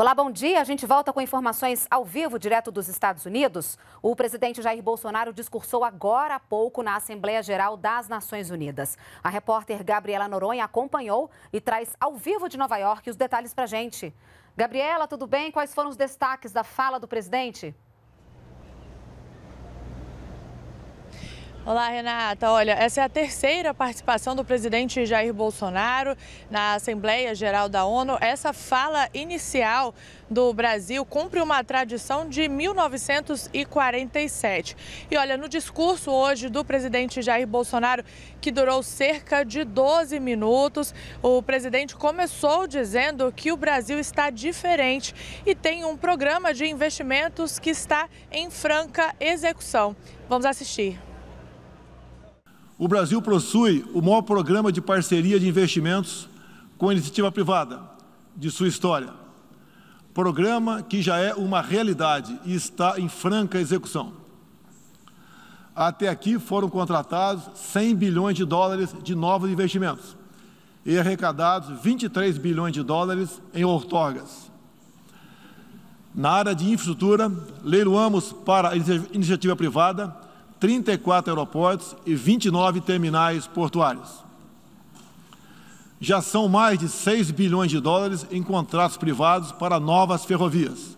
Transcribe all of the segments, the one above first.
Olá, bom dia. A gente volta com informações ao vivo, direto dos Estados Unidos. O presidente Jair Bolsonaro discursou agora há pouco na Assembleia Geral das Nações Unidas. A repórter Gabriela Noronha acompanhou e traz ao vivo de Nova York os detalhes para gente. Gabriela, tudo bem? Quais foram os destaques da fala do presidente? Olá, Renata. Olha, essa é a terceira participação do presidente Jair Bolsonaro na Assembleia Geral da ONU. Essa fala inicial do Brasil cumpre uma tradição de 1947. E olha, no discurso hoje do presidente Jair Bolsonaro, que durou cerca de 12 minutos, o presidente começou dizendo que o Brasil está diferente e tem um programa de investimentos que está em franca execução. Vamos assistir. O Brasil possui o maior programa de parceria de investimentos com a iniciativa privada de sua história. Programa que já é uma realidade e está em franca execução. Até aqui foram contratados 100 bilhões de dólares de novos investimentos e arrecadados 23 bilhões de dólares em outorgas. Na área de infraestrutura, leiloamos para a iniciativa privada 34 aeroportos e 29 terminais portuários. Já são mais de 6 bilhões de dólares em contratos privados para novas ferrovias.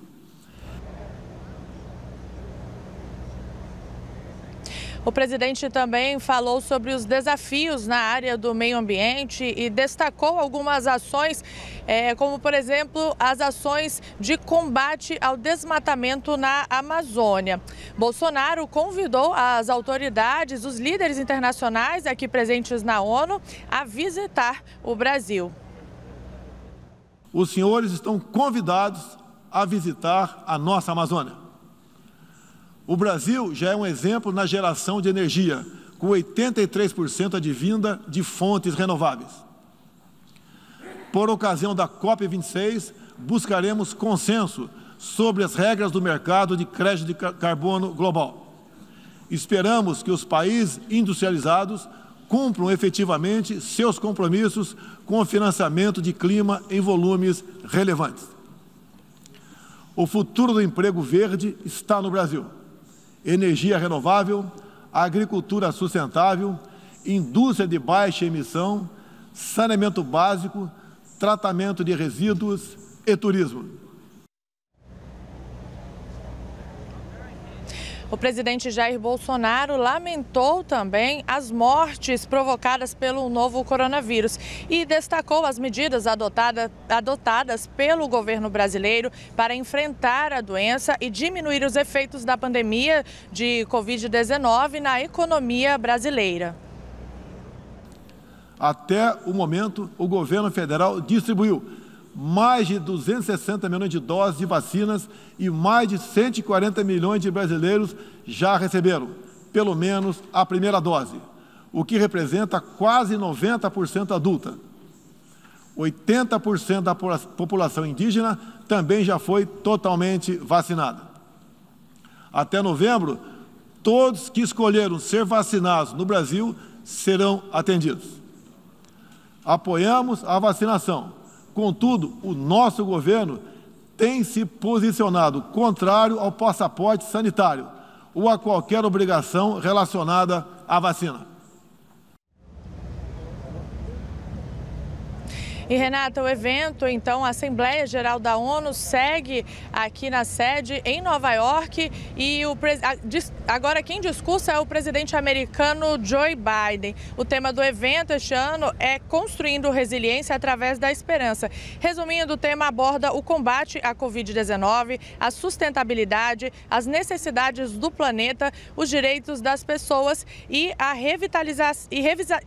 O presidente também falou sobre os desafios na área do meio ambiente e destacou algumas ações, é, como, por exemplo, as ações de combate ao desmatamento na Amazônia. Bolsonaro convidou as autoridades, os líderes internacionais aqui presentes na ONU, a visitar o Brasil. Os senhores estão convidados a visitar a nossa Amazônia. O Brasil já é um exemplo na geração de energia, com 83% advinda de fontes renováveis. Por ocasião da COP26, buscaremos consenso sobre as regras do mercado de crédito de carbono global. Esperamos que os países industrializados cumpram efetivamente seus compromissos com o financiamento de clima em volumes relevantes. O futuro do emprego verde está no Brasil energia renovável, agricultura sustentável, indústria de baixa emissão, saneamento básico, tratamento de resíduos e turismo. O presidente Jair Bolsonaro lamentou também as mortes provocadas pelo novo coronavírus e destacou as medidas adotada, adotadas pelo governo brasileiro para enfrentar a doença e diminuir os efeitos da pandemia de Covid-19 na economia brasileira. Até o momento, o governo federal distribuiu mais de 260 milhões de doses de vacinas e mais de 140 milhões de brasileiros já receberam, pelo menos, a primeira dose, o que representa quase 90% adulta. 80% da população indígena também já foi totalmente vacinada. Até novembro, todos que escolheram ser vacinados no Brasil serão atendidos. Apoiamos a vacinação Contudo, o nosso governo tem se posicionado contrário ao passaporte sanitário ou a qualquer obrigação relacionada à vacina. E Renata, o evento, então, a Assembleia Geral da ONU segue aqui na sede em Nova York e o, agora quem discursa é o presidente americano Joe Biden. O tema do evento este ano é Construindo Resiliência através da Esperança. Resumindo, o tema aborda o combate à Covid-19, a sustentabilidade, as necessidades do planeta, os direitos das pessoas e a revitalizar e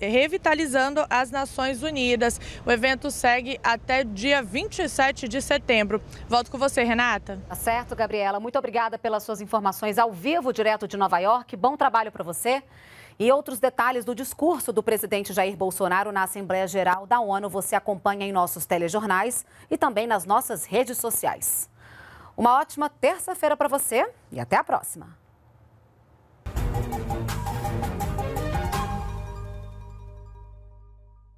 revitalizando as Nações Unidas. O evento segue até dia 27 de setembro. Volto com você, Renata. Tá certo, Gabriela. Muito obrigada pelas suas informações ao vivo, direto de Nova York. Bom trabalho para você. E outros detalhes do discurso do presidente Jair Bolsonaro na Assembleia Geral da ONU você acompanha em nossos telejornais e também nas nossas redes sociais. Uma ótima terça-feira para você e até a próxima.